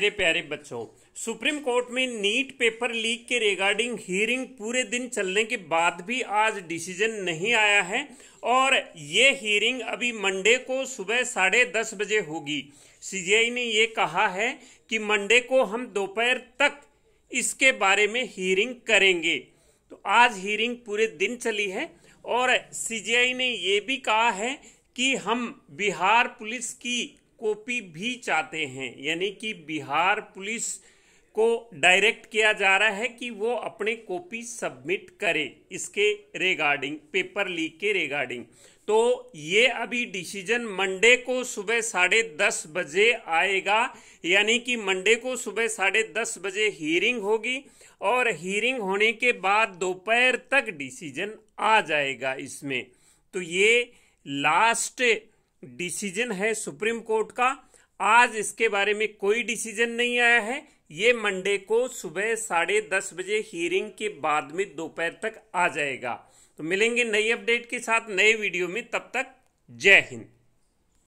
मेरे प्यारे बच्चों सुप्रीम कोर्ट में नीट पेपर लीक के रिगार्डिंग हियरिंग पूरे दिन चलने के बाद भी आज डिसीजन नहीं आया है और ये हियरिंग अभी मंडे को सुबह साढ़े दस बजे होगी सीजीआई ने ये कहा है कि मंडे को हम दोपहर तक इसके बारे में हियरिंग करेंगे तो आज हियरिंग पूरे दिन चली है और सीजीआई ने ये भी कहा है कि हम बिहार पुलिस की कॉपी भी चाहते हैं यानी कि बिहार पुलिस को डायरेक्ट किया जा रहा है कि वो अपने कॉपी सबमिट करे इसके रिगार्डिंग पेपर लीक के रिगार्डिंग तो ये अभी डिसीजन मंडे को सुबह साढ़े दस बजे आएगा यानी कि मंडे को सुबह साढ़े दस बजे हियरिंग होगी और हियरिंग होने के बाद दोपहर तक डिसीजन आ जाएगा इसमें तो ये लास्ट डिसीजन है सुप्रीम कोर्ट का आज इसके बारे में कोई डिसीजन नहीं आया है ये मंडे को सुबह साढ़े दस बजे हियरिंग के बाद में दोपहर तक आ जाएगा तो मिलेंगे नई अपडेट के साथ नए वीडियो में तब तक जय हिंद